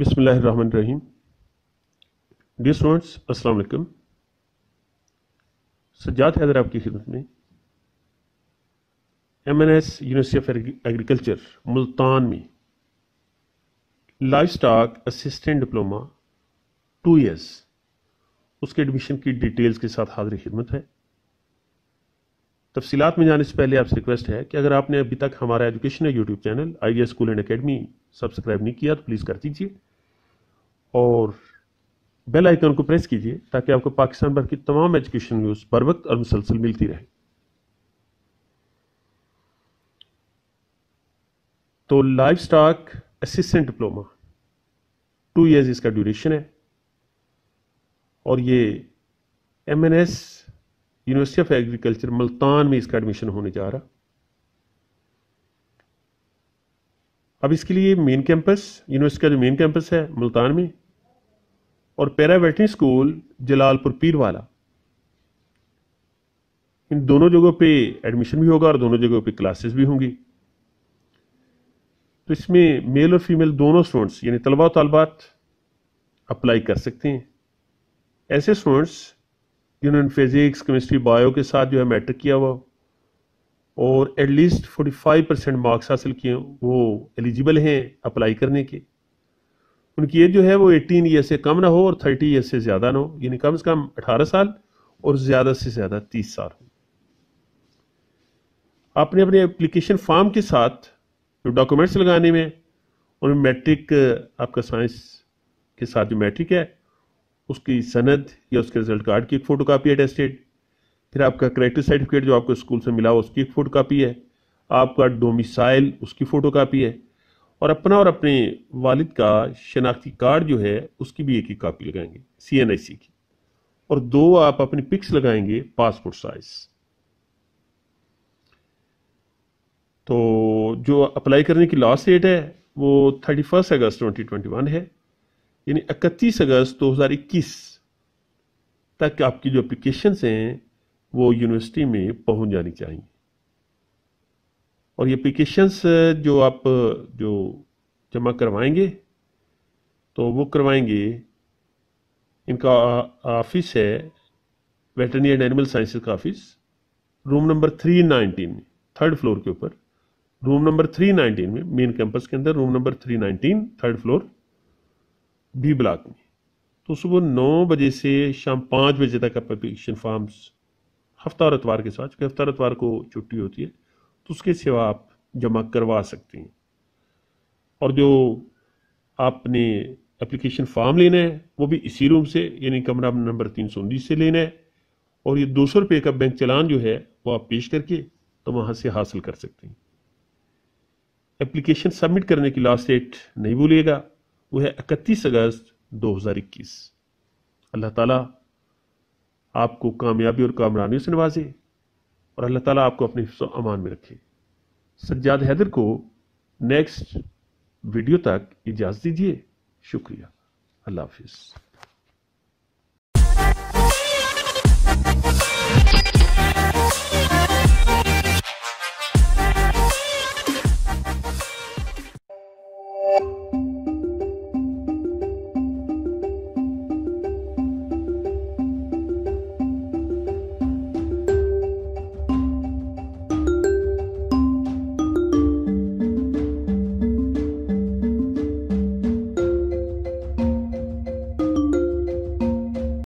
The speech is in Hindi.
Bismillahirrahmanirrahim. Dear स्टूडेंट्स अस्सलाम वालेकुम सज्जाद हैदर आपकी खिदमत में M N S university of agriculture Multan में life stock assistant diploma two years उसके एडमिशन की डिटेल्स के साथ हाजिर खिदमत है तफसीलात में जाने से पहले आपसे रिक्वेस्ट है कि अगर आपने अभी तक हमारा education YouTube channel idea school and academy subscribe नहीं किया तो प्लीज़ कर दीजिए और बेल आइकन को प्रेस कीजिए ताकि आपको पाकिस्तान भर की तमाम एजुकेशन न्यूज़ बर वक्त और मुसलसल मिलती रहे तो live stock assistant diploma two years इसका ड्यूरेशन है और ये M N S university of agriculture Multan में इसका एडमिशन होने जा रहा अब इसके लिए मेन कैंपस यूनिवर्सिटी का जो मेन कैंपस है मुल्तान में और पैरावेटरी स्कूल जलालपुर पीर वाला इन दोनों जगहों पे एडमिशन भी होगा और दोनों जगहों पे क्लासेस भी होंगी तो इसमें मेल और फीमेल दोनों स्टूडेंट्स यानी तलबा और तलबात अप्लाई कर सकते हैं ऐसे स्टूडेंट्स जिन्होंने फिजिक्स केमिस्ट्री बायो के साथ जो है मैट्रिक किया हुआ और एटलीस्ट 45 परसेंट मार्क्स हासिल किए वो एलिजिबल हैं अप्लाई करने के उनकी एज जो है वो 18 ईयर से कम ना हो और 30 ईयर से ज़्यादा ना हो यानी कम से कम 18 साल और ज़्यादा से ज़्यादा 30 साल हो आपने अपने एप्लीकेशन फॉर्म के साथ जो डॉक्यूमेंट्स लगाने में और मैट्रिक आपका साइंस के साथ जो मैट्रिक है उसकी सनद या उसके रिजल्ट कार्ड की एक फ़ोटो कापी अटेस्टेड फिर आपका करेक्टिव सर्टिफिकेट जो आपको स्कूल से मिला उसकी एक फ़ोटो कापी है आपका डोमिसाइल उसकी फ़ोटो कापी है और अपना और अपने वालिद का शनाख्ती कार्ड जो है उसकी भी एक ही कापी लगाएंगे सी एन आई सी की और दो आप अपनी पिक्स लगाएंगे पासपोर्ट साइज तो जो अप्लाई करने की लास्ट डेट है वो thirty first August twenty twenty one है यानी इकतीस अगस्त दो हज़ार इक्कीस तक आपकी जो अप्लीकेशन हैं वो यूनिवर्सिटी में पहुंच जानी चाहिए और ये अप्लीकेशंस जो आप जो जमा करवाएंगे तो वो करवाएंगे इनका ऑफिस है वेटरनरी एंड एनिमल साइंसेज का office room number three nineteen में थर्ड फ्लोर के ऊपर रूम नंबर थ्री नाइनटीन में मेन कैंपस के अंदर room number three nineteen third floor B block में तो सुबह नौ बजे से शाम पाँच बजे तक आप एप्लीकेशन फॉर्म्स हफ्ता और एतवार के साथ क्योंकि हफ्ता और एतवार को छुट्टी होती है उसके सिवा आप जमा करवा सकते हैं और जो आपने एप्लीकेशन फॉर्म लेना है वो भी इसी रूम से यानी कमरा नंबर तीन सौ उन्नीस से लेना है और ये दो सौ रुपये का बैंक चलान जो है वो आप पेश करके तो वहाँ से हासिल कर सकते हैं एप्लीकेशन सबमिट करने की लास्ट डेट नहीं भूलिएगा वो है इकतीस अगस्त दो हज़ार इक्कीस अल्लाह ताला आपको कामयाबी और कामरानी से नवाजे और अल्लाह ताला आपको अपनी अमान में रखे सज्जाद हैदर को नेक्स्ट वीडियो तक इजाज़त दीजिए शुक्रिया अल्लाह हाफिज़